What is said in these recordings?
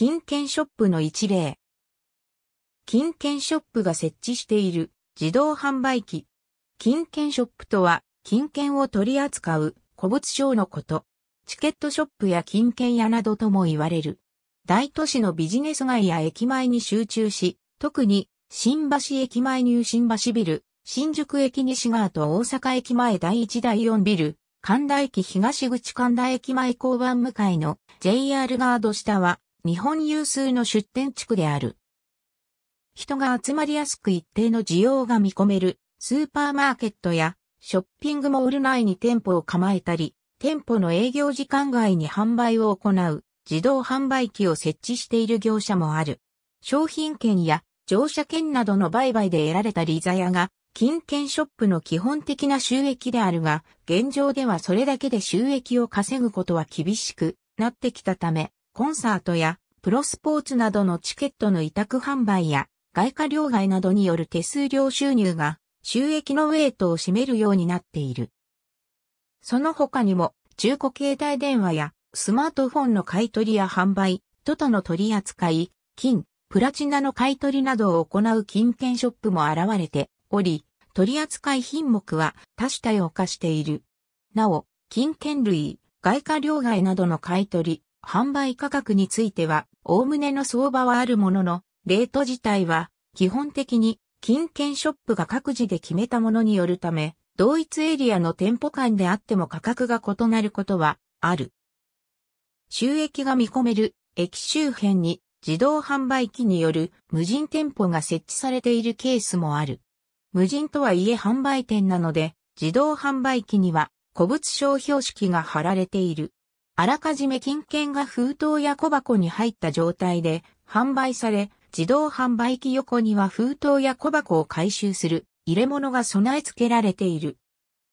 金券ショップの一例。金券ショップが設置している自動販売機。金券ショップとは、金券を取り扱う古物商のこと。チケットショップや金券屋などとも言われる。大都市のビジネス街や駅前に集中し、特に新橋駅前ニュー新橋ビル、新宿駅西側と大阪駅前第1第4ビル、神田駅東口神田駅前交番向かいの JR ガード下は日本有数の出店地区である。人が集まりやすく一定の需要が見込めるスーパーマーケットやショッピングモール内に店舗を構えたり、店舗の営業時間外に販売を行う自動販売機を設置している業者もある。商品券や乗車券などの売買で得られた利ザヤが金券ショップの基本的な収益であるが、現状ではそれだけで収益を稼ぐことは厳しくなってきたため、コンサートやプロスポーツなどのチケットの委託販売や外貨両替などによる手数料収入が収益のウェイトを占めるようになっている。その他にも中古携帯電話やスマートフォンの買い取りや販売、トトの取り扱い、金、プラチナの買取などを行う金券ショップも現れており、取扱い品目は多種多様化している。なお、金券類、外貨両替などの買取、販売価格については、おおむねの相場はあるものの、レート自体は、基本的に、金券ショップが各自で決めたものによるため、同一エリアの店舗間であっても価格が異なることはある。収益が見込める駅周辺に自動販売機による無人店舗が設置されているケースもある。無人とはいえ販売店なので自動販売機には古物商標識が貼られている。あらかじめ金券が封筒や小箱に入った状態で販売され、自動販売機横には封筒や小箱を回収する入れ物が備え付けられている。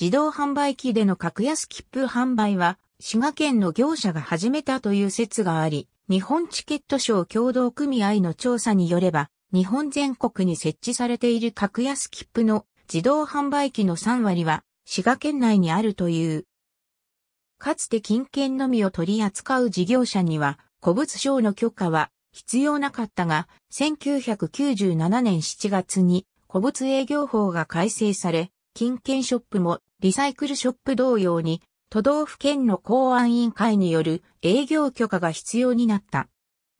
自動販売機での格安切符販売は、滋賀県の業者が始めたという説があり、日本チケット賞協同組合の調査によれば、日本全国に設置されている格安切符の自動販売機の3割は、滋賀県内にあるという。かつて金券のみを取り扱う事業者には、古物商の許可は必要なかったが、1997年7月に古物営業法が改正され、金券ショップもリサイクルショップ同様に、都道府県の公安委員会による営業許可が必要になった。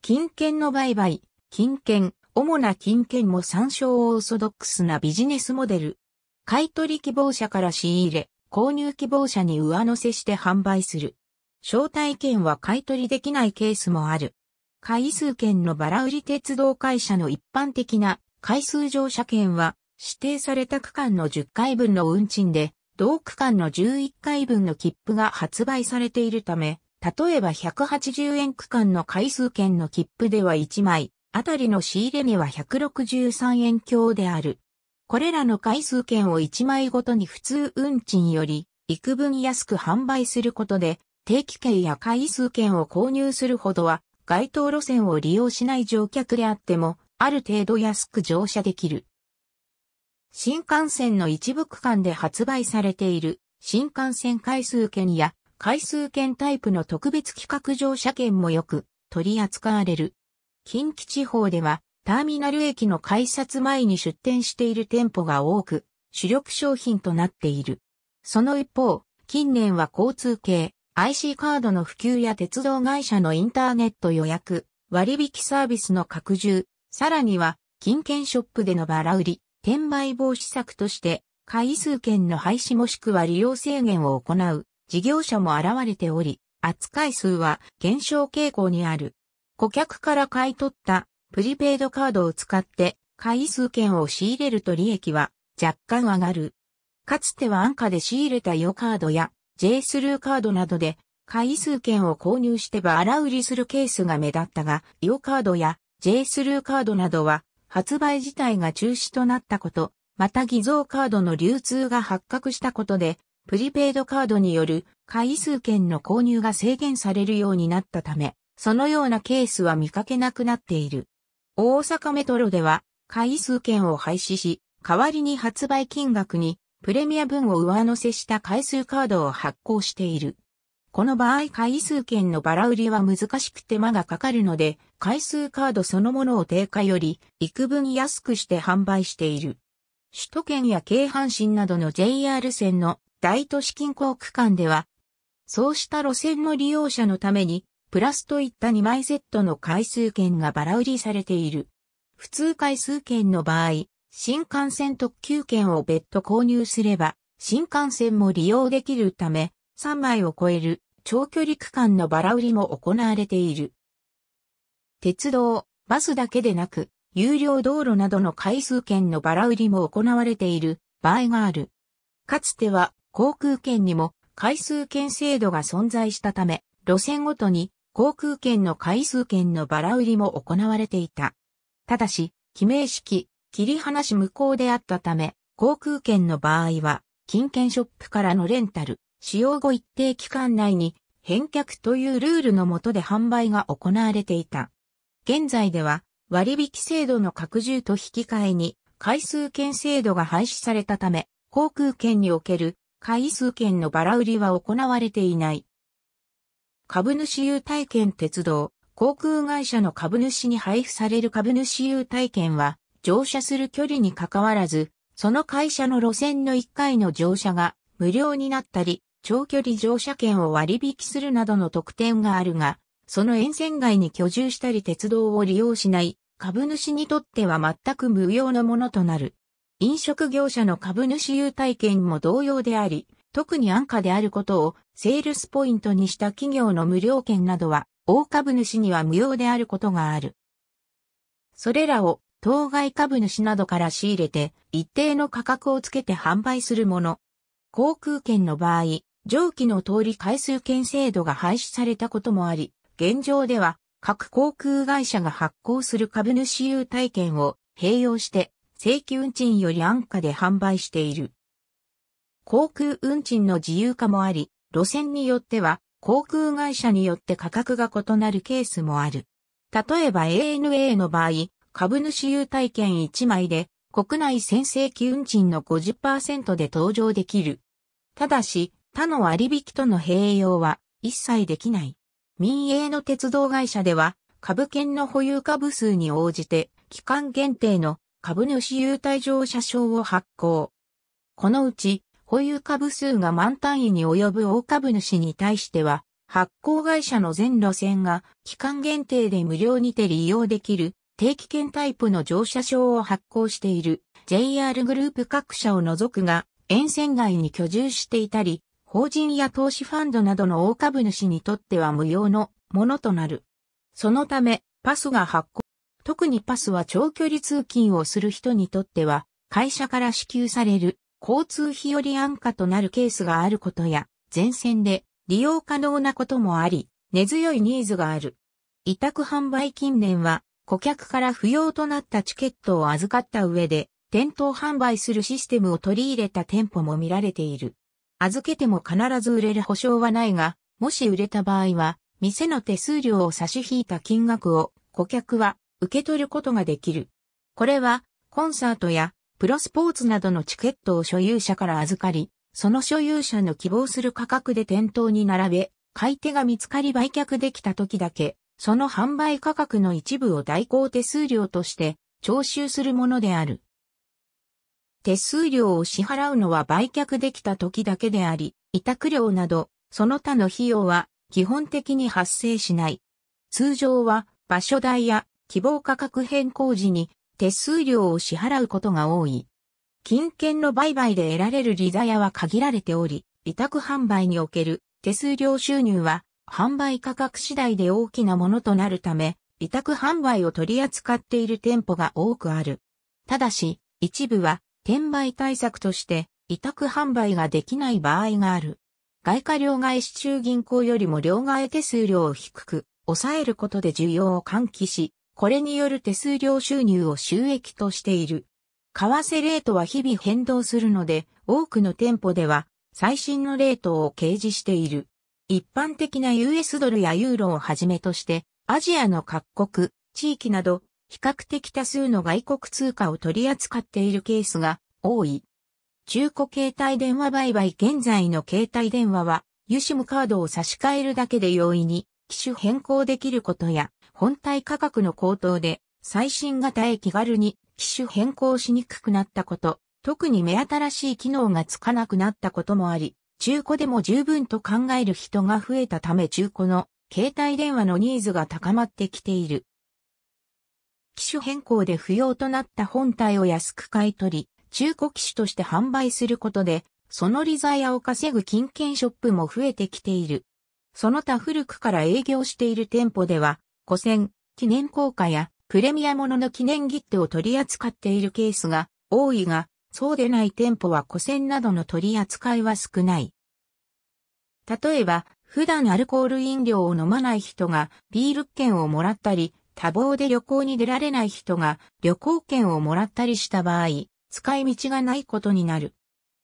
金券の売買、金券、主な金券も参照オーソドックスなビジネスモデル。買取希望者から仕入れ、購入希望者に上乗せして販売する。招待券は買取できないケースもある。回数券のバラ売り鉄道会社の一般的な回数乗車券は指定された区間の10回分の運賃で、同区間の11回分の切符が発売されているため、例えば180円区間の回数券の切符では1枚、あたりの仕入れ値は163円強である。これらの回数券を1枚ごとに普通運賃より幾分安く販売することで、定期券や回数券を購入するほどは、該当路線を利用しない乗客であっても、ある程度安く乗車できる。新幹線の一部区間で発売されている新幹線回数券や回数券タイプの特別企画乗車券もよく取り扱われる。近畿地方ではターミナル駅の改札前に出店している店舗が多く、主力商品となっている。その一方、近年は交通系、IC カードの普及や鉄道会社のインターネット予約、割引サービスの拡充、さらには、金券ショップでのバラ売り、転売防止策として、回数券の廃止もしくは利用制限を行う事業者も現れており、扱い数は減少傾向にある。顧客から買い取ったプリペイドカードを使って回数券を仕入れると利益は若干上がる。かつては安価で仕入れたヨカードや J スルーカードなどで回数券を購入してば荒売りするケースが目立ったが、ヨカードや J スルーカードなどは発売自体が中止となったこと、また偽造カードの流通が発覚したことで、プリペイドカードによる回数券の購入が制限されるようになったため、そのようなケースは見かけなくなっている。大阪メトロでは、回数券を廃止し、代わりに発売金額にプレミア分を上乗せした回数カードを発行している。この場合回数券のバラ売りは難しく手間がかかるので、回数カードそのものを定価より幾分安くして販売している。首都圏や京阪神などの JR 線の大都市近郊区間では、そうした路線の利用者のためにプラスといった2枚セットの回数券がバラ売りされている。普通回数券の場合、新幹線特急券を別途購入すれば、新幹線も利用できるため、3枚を超える長距離区間のバラ売りも行われている。鉄道、バスだけでなく、有料道路などの回数券のバラ売りも行われている場合がある。かつては航空券にも回数券制度が存在したため、路線ごとに航空券の回数券のバラ売りも行われていた。ただし、記名式、切り離し無効であったため、航空券の場合は、金券ショップからのレンタル、使用後一定期間内に返却というルールのもとで販売が行われていた。現在では割引制度の拡充と引き換えに回数券制度が廃止されたため、航空券における回数券のバラ売りは行われていない。株主優待券鉄道、航空会社の株主に配布される株主優待券は、乗車する距離に関わらず、その会社の路線の1回の乗車が無料になったり、長距離乗車券を割引するなどの特典があるが、その沿線外に居住したり鉄道を利用しない株主にとっては全く無用のものとなる。飲食業者の株主優待券も同様であり、特に安価であることをセールスポイントにした企業の無料券などは、大株主には無用であることがある。それらを当該株主などから仕入れて一定の価格をつけて販売するもの。航空券の場合、上記の通り回数券制度が廃止されたこともあり、現状では各航空会社が発行する株主優待券を併用して正規運賃より安価で販売している。航空運賃の自由化もあり、路線によっては航空会社によって価格が異なるケースもある。例えば ANA の場合、株主優待券1枚で国内先制機運賃の50%で登場できる。ただし、他の割引との併用は一切できない。民営の鉄道会社では株券の保有株数に応じて期間限定の株主優待乗車証を発行。このうち保有株数が満単位に及ぶ大株主に対しては、発行会社の全路線が期間限定で無料にて利用できる定期券タイプの乗車証を発行している JR グループ各社を除くが、沿線外に居住していたり、法人や投資ファンドなどの大株主にとっては無用のものとなる。そのため、パスが発行。特にパスは長距離通勤をする人にとっては、会社から支給される交通費より安価となるケースがあることや、前線で利用可能なこともあり、根強いニーズがある。委託販売近年は、顧客から不要となったチケットを預かった上で、店頭販売するシステムを取り入れた店舗も見られている。預けても必ず売れる保証はないが、もし売れた場合は、店の手数料を差し引いた金額を顧客は受け取ることができる。これは、コンサートやプロスポーツなどのチケットを所有者から預かり、その所有者の希望する価格で店頭に並べ、買い手が見つかり売却できた時だけ、その販売価格の一部を代行手数料として徴収するものである。手数料を支払うのは売却できた時だけであり、委託料など、その他の費用は基本的に発生しない。通常は場所代や希望価格変更時に手数料を支払うことが多い。金券の売買で得られる利ザヤは限られており、委託販売における手数料収入は販売価格次第で大きなものとなるため、委託販売を取り扱っている店舗が多くある。ただし、一部は転売対策として委託販売ができない場合がある。外貨両替市中銀行よりも両替手数料を低く抑えることで需要を喚起し、これによる手数料収入を収益としている。為替レートは日々変動するので、多くの店舗では最新のレートを掲示している。一般的な US ドルやユーロをはじめとして、アジアの各国、地域など、比較的多数の外国通貨を取り扱っているケースが多い。中古携帯電話売買現在の携帯電話は、ユシムカードを差し替えるだけで容易に機種変更できることや、本体価格の高騰で最新型へ気軽に機種変更しにくくなったこと、特に目新しい機能がつかなくなったこともあり、中古でも十分と考える人が増えたため中古の携帯電話のニーズが高まってきている。機種変更で不要となった本体を安く買い取り、中古機種として販売することで、その利ザヤを稼ぐ金券ショップも増えてきている。その他古くから営業している店舗では、古戦、記念硬貨やプレミアものの記念切手を取り扱っているケースが多いが、そうでない店舗は古戦などの取り扱いは少ない。例えば、普段アルコール飲料を飲まない人がビール券をもらったり、多忙で旅行に出られない人が旅行券をもらったりした場合、使い道がないことになる。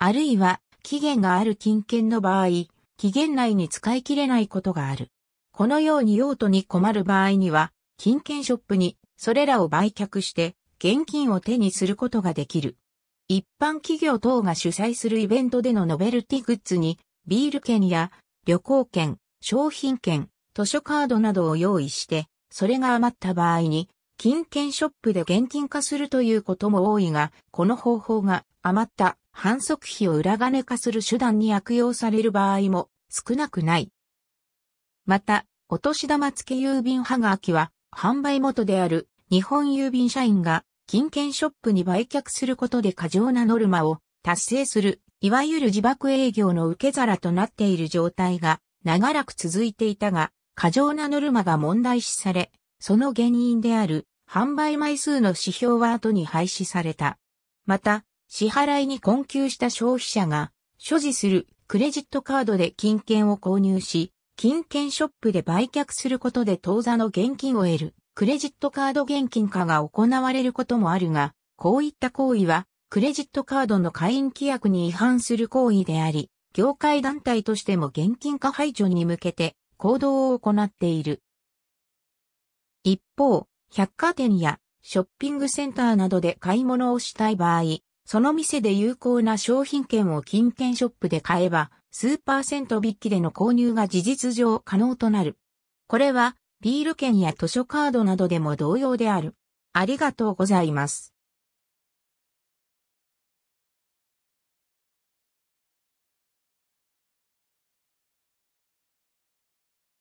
あるいは、期限がある金券の場合、期限内に使い切れないことがある。このように用途に困る場合には、金券ショップにそれらを売却して現金を手にすることができる。一般企業等が主催するイベントでのノベルティグッズに、ビール券や旅行券、商品券、図書カードなどを用意して、それが余った場合に、金券ショップで現金化するということも多いが、この方法が余った反則費を裏金化する手段に悪用される場合も少なくない。また、お年玉付郵便はがきは、販売元である日本郵便社員が金券ショップに売却することで過剰なノルマを達成する、いわゆる自爆営業の受け皿となっている状態が長らく続いていたが、過剰なノルマが問題視され、その原因である販売枚数の指標は後に廃止された。また、支払いに困窮した消費者が所持するクレジットカードで金券を購入し、金券ショップで売却することで当座の現金を得る、クレジットカード現金化が行われることもあるが、こういった行為は、クレジットカードの会員規約に違反する行為であり、業界団体としても現金化排除に向けて行動を行っている。一方、百貨店やショッピングセンターなどで買い物をしたい場合、その店で有効な商品券を金券ショップで買えば、数パーセント引きでの購入が事実上可能となる。これは、ビール券や図書カードなどでも同様である。ありがとうございます。